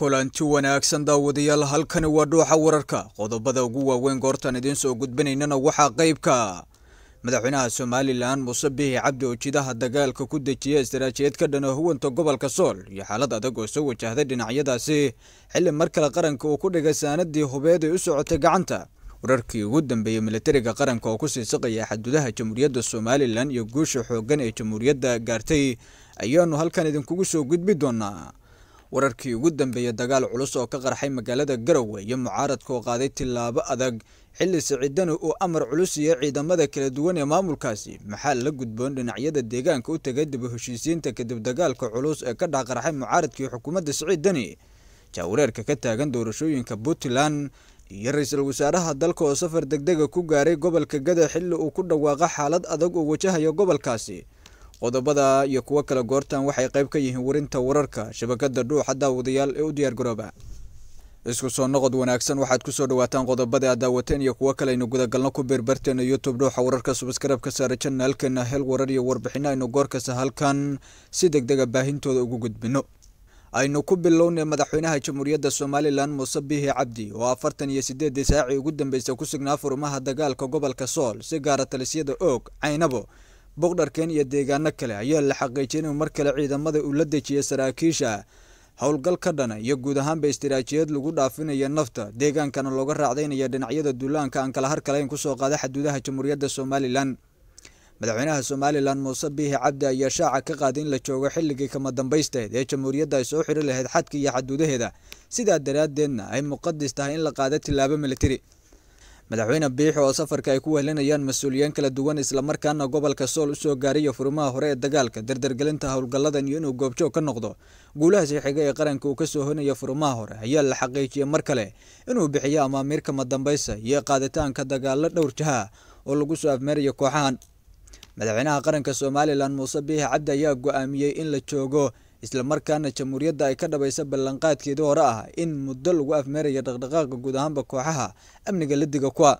kulanti wanaagsan daawadayaal halkani waa dhuuxa wararka qodobada ugu waaweyn goortaan idiin soo gudbinaynana waxaa qaybka madaxweynaha somalilan muuse bihi cabdi oo jidaha dagaalka ku dejiya istaraatiijiyad ka dhana huwanta gobolka sool iyo xaalad adag oo soo wajahday dhinacyadaasi xilli mar kale qaranka uu ku dhigay saanadii hubeed ay u socotay gacanta wararkii ugu dambeeyey milatariga qaranka oo ku sii saqaya xaduudaha jamhuuriyadda somalilan iyo guusha xooggan ee jamhuuriyadda gaartay ayaannu halkan idinkugu soo gudbi doonaa wararkii ugu dambeeyey dagaal culus oo ka qarxay magaalada garowe iyo mucaaradka oo qaaday tillaabo adag xilli siciidana uu amar culus iyo ciidamada kala duwan ee maamulkaasi maxaa la gudboon dhinacyada deegaanka u tegay dib heshiisiinta kadib dagaalka culus ee ka dhaqarxay mucaaradkii xukuumadda siciidani jaawareerka ka taagan doorashooyinka puntland iyo ra-iisul wasaaraha dalka oo safar degdega ah ku gaaray gobolka gada xilli uu ku dhawaaqo xaalad adag oo wajahayo gobolkaasi qodobada iyo kuwo kale goortan waxay qayb ka yihiin warinta wararka shabakada dhuuxa daawadayaal ee u diyaargarooba isku soo noqod wanaagsan waxaad kusoo dhawaataan qodobada aad daawateen iyo kuwo kale aynu gudagalno ku beerbarteena youtube dhuuxa wararka ka saara janaalkeena hel warar iyo warbixino aynu goorkasta halkan si deg dega baahintooda ugu gudbino aynu ku bilownay madaxweynaha jamhuuriyadda somalilan muuse bihi cabdi oo afartan iyo sideeddii saacii ugu dambeysay ku sugnaa furumaha dagaalka gobolka sool si gaara talisyada oog caynabo buqdharkeen iyo deegaano kale ayaa la xaqiijiyay inuu mar kale ciidamada uu la dejiyay saraakiisha howlgal ka dhana iyo guud ahaanba istiraatiijiyad lagu dhaafinayo nafta deegaankana looga raacdaynaya dhinacyada duulaanka aan kala harkalayn kusoo qaada xaduudaha jamhuuriyadda somalilan madaxweynaha somalilan muuse biihi cabdi ayaa shaaca ka qaaday in la joogo xilligii kama dambaysteed ee jamhuuriyadda ay soo xiri lahayd xadka iyo xaduudaheeda sidaa daraaddeedna ay muqadis tahay in la qaado tilaabo milatari madaxweyne biixi oo safarka ay ku wehlinayaan mas-uuliyiin kala duwan islamarkaana gobolka sool usoo gaariya furimaha hore ee dagaalka dardargelinta howlgalladan iyo inuu goobjoog ka noqdo guulahaasi xiga ee qaranka uu kasoo honaya furimaha hore ayaa la xaqiijiyay mar kale inuu bixiyo amaamiirkama dambaysa iyo qaaditaanka dagaallo dhowr jaha oo lagu soo afmeeraya kooxahan madaxweynaha qaranka somalilan muuse biixi cabdi ayaa go-aamiyey in la joogo islamarkaana jamhuuriyadda ay ka dhabaysa ballanqaadkeedii hore ah in muddo lagu afmeeraya dhaqdhaqaaqa guud ahaanba kooxaha amniga ladiga kua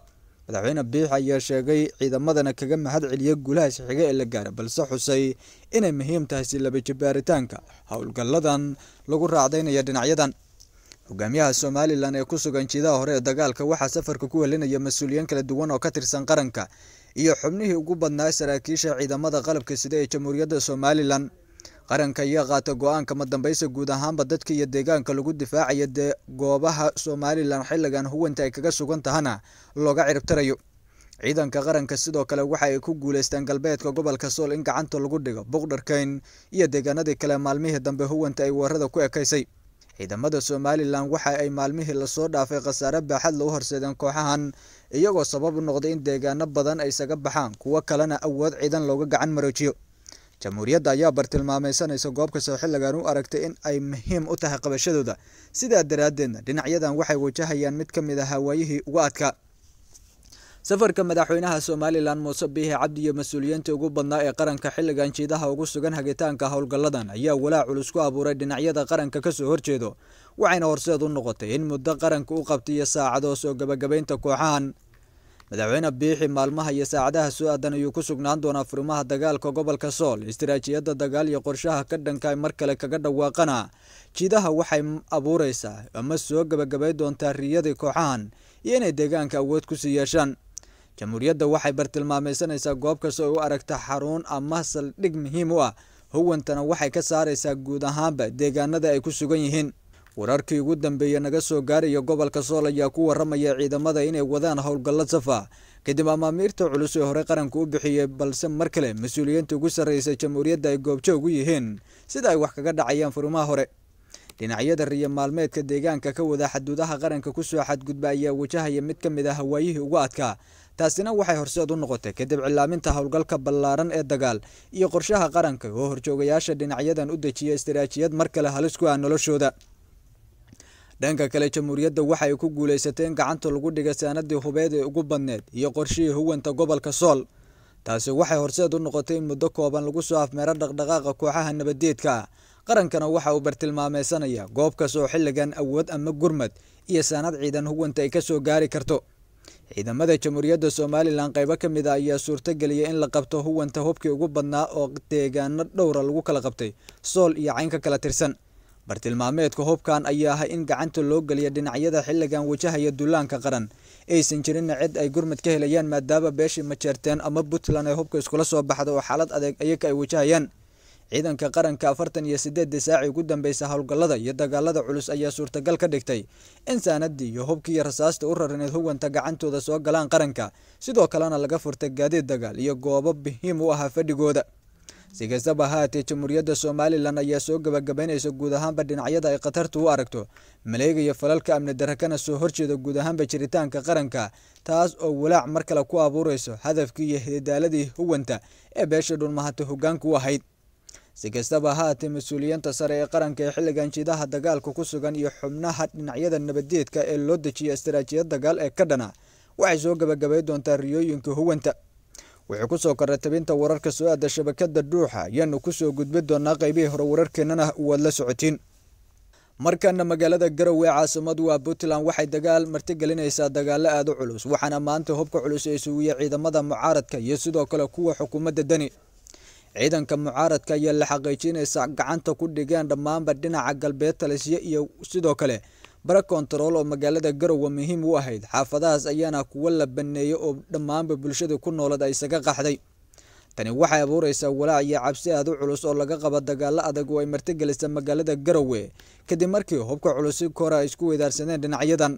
madaxweyne biix ayaa sheegay ciidamadana kaga mahad celiya guulahaas xiga ee la gaara balse xusay inay muhiim tahay laba jibaaritaanka howlgalladan lagu raacdaynaya dhinacyadan hogaamiyaha somalilan ee ku sugan jiidaha hore ee dagaalka waxaa safarka ku helinaya mas-uuliyiin kala duwan oo ka tirsan qaranka iyo xubnihii ugu badnaa saraakiisha ciidamada qalabka sida ee jamhuuriyadda somalilan qaranka ayaa qaata go-aanka madambaysa guud ahaanba dadka iyo deegaanka lagu difaacaya dee goobaha somalilan xilligan huwanta ay kaga sugan tahana looga ciribtirayo ciidanka qaranka sidoo kale waxa ay ku guuleysteen galbeedka gobolka sool in gacanta lagu dhigo buqdharkeyn iyo deegaanadii kale maalmihii dambe huwanta ay weerada ku ekaysay ciidamada somalilan waxa ay maalmihii lasoo dhaafay khasaare baaxad la u horseedeen kooxahan iyagoo sabab u noqday in deegaano badan ay isaga baxaan kuwo kalena awood ciidan looga gacan maroojiyo jamhuuriyadda ayaa bartilmaameysanaysa goob kastoo xilligan u aragtay in ay muhiim u tahay qabashadooda sidaa daraaddeedna dhinacyadan waxay wajahayaan mid ka mid a ah hawaayihii ugu adka safarka madaxweynaha somalilan muuse biihi cabdi iyo mas-uuliyiinta ugu badnaa ee qaranka xilligan jiidaha ugu sugan hagitaanka howlgalladan ayaa walaac culus ku abuuray dhinacyada qaranka kasoo horjeedo waxayna horseed u noqotay in muddo qaranka u qabtiyo saacado soo gabagabaynta kooxahan madaxweyne biixi maalmaha iyo saacadaha soo aadan ayuu ku sugnaan doonaa furimaha dagaalka gobolka sool istaraatiijiyadda dagaal iyo qorshaha ka dhanka mar kale kaga dhawaaqana jidaha waxay abuuraysaa ama soo gabagabay doontaa riyadii kooxahan iyo inay deegaanka awood kusii yeeshaan jamhuuriyadda waxay bartilmaameysanaysaa goob kasta oo u aragta xarun ama saldhig muhiim u ah huwantana waxay ka saaraysaa guud ahaanba deegaanada ay ku sugan yihiin wararkii ugu dambeeyey naga soo gaaraya gobolka sool ayaa ku waramaya ciidamada inay wadaan howlgallo safa kadib amaamiirta culus ee hore qaranka u bixiyey balse mar kale mas-uuliyiinta ugu sarreysa jamhuuriyadda ay goobjoogu yihiin sida ay wax kaga dhacayaan furimaha hore dhinacyada riyo maalmeedka deegaanka ka wada xaduudaha qaranka kusoo xadgudba ayaa wajahaya mid ka mid ah hawaayihii ugu adkaa taasina waxay horseed u noqotay kadib cilaaminta howlgalka ballaaran ee dagaal iyo qorshaha qaranka oo horjoogayaasha dhinacyadan u dejiya istaraatijiyad mar kale halis ku ah noloshooda dhanka kale jamhuuriyadda waxaay ku guulaysateen gacanta lagu dhigay saanadii hubeed ee ugu badneed iyo qorshihii huwanta gobolka sool taasi waxay horseed u noqotay in muddo kooban lagu soo afmeero dhaqdhaqaaqa kooxaha nabadeedka qarankana waxa uu bartilmaamaysanaya goob oo xilligan awood ama gurmad iyo saanad ciidan huwanta ay kasoo gaari karto ciidamada jamhuuriyadda somalilan qaybo ka mid a ah ayaa suurtageliyay in la qabto huwanta hubkii ugu badnaa oo deegaano dhowra lagu kala qabtay sool iyo cayn ka kala tirsan bartilmaameedka hubkan ayaa ah in gacanta loo geliya dhinacyada xilligan wajahaya dullaanka qaran aysan jirinna cid ay gurmad ka helayaan maadaama beeshii majeerteen ama puntland ay hubka iskula soo baxda oo xaalad adeeg iyaga ay wajahayaan ciidanka qaranka afartan iyo sideedii saacii ugu dambeysa howlgallada iyo dagaalada culus ayaa suurtagal ka dhigtay in saanadii iyo hubkiiyo rasaasta u raraneed huganta gacantooda soo galaan qaranka sidoo kalena laga furtay gaadiid dagaal iyo goobo muhiim u ahaa fadhigooda si kastaba haatee jamhuuriyadda somalilan ayaa soo gabagabaynaysa guud ahaanba dhinacyada ay khatartu u aragto maleegaya falalka amni darre kana soo horjeeda guud ahaanba jiritaanka qaranka taas oo walaac mar kale ku abuurayso hadafkii iyo hidadaaladii huwanta ee beesha dhulmahata hoggaanka u ahayd si kastaba haatee mas-uuliyiinta sare ee qaranka ee xilligan jidaha dagaalka ku sugan iyo xubnaha dhinacyada nabadeedka ee loo dejiyo istaraatiijiyad dagaal ee ka dhana waxay soo gabagabay doontaa riyooyinka huwanta wuxuu kusoo korray tabinta wararka soo aadda shabakada dhuuxa ayaanu kusoo gudbi doonaa qaybihii hore wararkeenana waad la socotiin markana magaalada garowe ee caasimadu waa puntland waxay dagaal marti gelinaysaa dagaalo aada u culus waxaana maanta hubka culus ee sugiya ciidamada mucaaradka iyo sidoo kale kuwa xukuumadda deni ciidanka mucaaradka ayaa la xaqiijinaysaa gacanta ku dhigeen dhammaanba dhinaca galbeed talisyo iyo sidoo kale bara kontarool oo magaalada garowe muhiim u ahayd xaafadahaas ayaana kuwa la banneeyey oo dhammaanba bulshada ku noolad ay isaga qaxday tani waxay abuureysaa walaac iyo cabsi aad u culus oo laga qabo dagaallo adag oo ay martigelisa magaalada garowe kadib markii hubka culusi kore ay isku weydaarsadeen dhinacyadan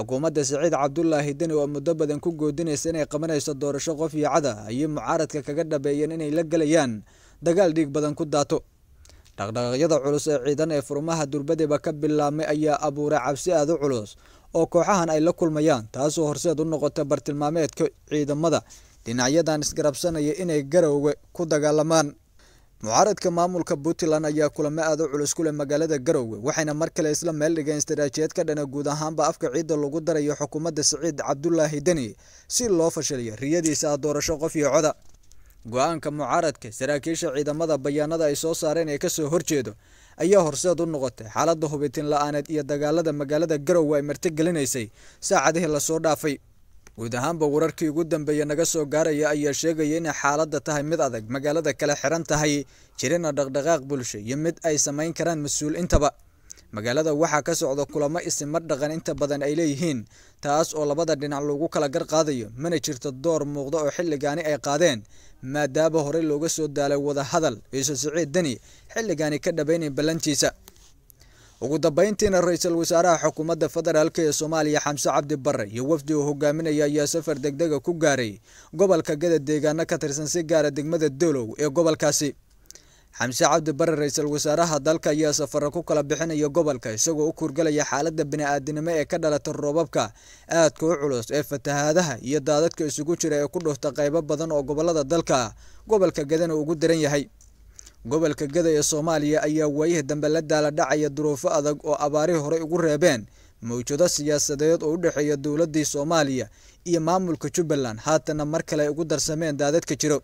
xukuumadda saciid cabdulaahi deni oo muddo badan ku goodinaysa inay qabanayso doorasho qof iyo cada ayay mucaaradka kaga dhabeeyeen inay la gelayaan dagaal dhiig badan ku daato dhaqdhaqaaqyada culus ee ciidan ee furmaha durbadeba ka bilaabmay ayaa abuuray cabsi aad u culus oo kooxahan ay la kulmayaan taasoo horseed u noqotay bartilmaameedka ciidamada dhinacyadan isgarabsanaya inay garowga ku dagaalamaan mucaaradka maamulka puntland ayaa kulamo aad u culus kuleh magaalada garowga waxayna mar kale isla meel dhigeen istaraatiijiyad ka dhana guud ahaanba afka ciidda lagu darayo xukuumadda siciid cabdulaahi deni si loo fashiliyo riyadiisa ah doorasho qof iyo coda go-aanka mucaaradka saraakiisha ciidamada bayaanada ay soo saareen ee kasoo horjeedo ayaa horseed u noqotay xaaladda hubitin la-aaneed iyo dagaalada magaalada garowe ay martigelinaysay saacadihii lasoo dhaafay guud ahaanba wararkii ugu dambeeya naga soo gaaraya ayaa sheegaya inay xaaladda tahay mid adag magaalada kale xiran tahay jirina dhaqdhaqaaq bulsho iyo mid ay samayn karaan mas-uul intaba magaalada waxaa ka socda kulamo isimar dhaqan inta badan ay leeyihiin taas oo labada dhinac loogu kala gar qaadayo mana jirto door muuqda oo xilligaani ay qaadeen maadaaba horey looga soo daalay wadahadal ciise siciid deni xilligaani ka dhabaynay ballantiisa ugu dambayntiina ra-iisul wasaaraha xukuumadda federaalk ee soomaaliya xamse cabdi barre iyo wafdi uu hogaaminaya ayaa safar degdega ah ku gaaray gobolka gada deegaano ka tirsan si gaara ah degmada doolow ee gobolkaasi xamse cabdi bare ra-iisul wasaaraha dalka ayaa safaro ku kala bixinaya gobolka isagoo u kuurgalaya xaaladda bini aadinimo ee ka dhalata roobabka aadka u culus ee fatahaadaha iyo daadadka isugu jira ee ku dhuhta qaybo badan oo gobollada dalka gobolka gedana ugu daran yahay gobolka gada ee soomaaliya ayaa waayihii dambe la daala dhacaya duruufo adag oo abaarihii horey ugu reebeen mawjado siyaasadeed oo u dhexeeya dowladdii soomaaliya iyo maamulka jubbaland haatana mar kale ay ugu darsameen daadadka jiro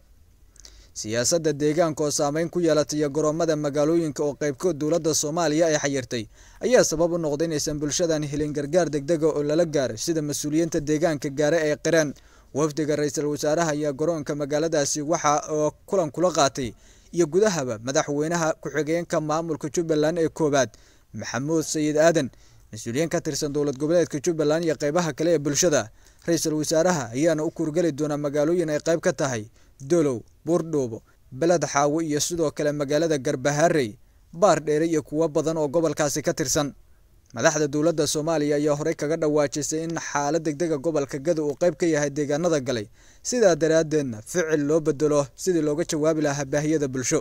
siyaasadda deegaanka oo saameyn ku yeelatay goromada magaalooyinka oo qaybkood ah dowladda soomaaliya ay xayirtay ayaa sabab u noqday inaysan bulshadan helin gargaar degdega oo lala gaaro sida mas-uuliyiinta deegaanka gaara ay qireen wafdiga ra iisal wasaaraha iyo garoonka magaaladaasi waxa oo kulan kula qaatay iyo gudahaba madaxweynaha ku-xigeenka maamulka jubbaland ee koowaad maxamuud sayid aadan mas-uuliyiin ka tirsan dowlad goboleedka jubbaland iyo qaybaha kale ee bulshada ra-iisul wasaaraha ayaana u kuurgeli doonaa magaalooyin ay qayb ka tahay dolow buurdhuubo beled xaawo iyo sidoo kale magaalada garbaharey baardheere iyo kuwo badan oo gobolkaasi ka tirsan madaxda dowladda soomaaliya ayaa horey kaga dhawaajisay in xaalad degdega gobolka gada uu qayb ka yahay deegaanada galay sidaa daraaddeedna ficil loo bedelo sidii looga jawaabi lahaa baahiyada bulsho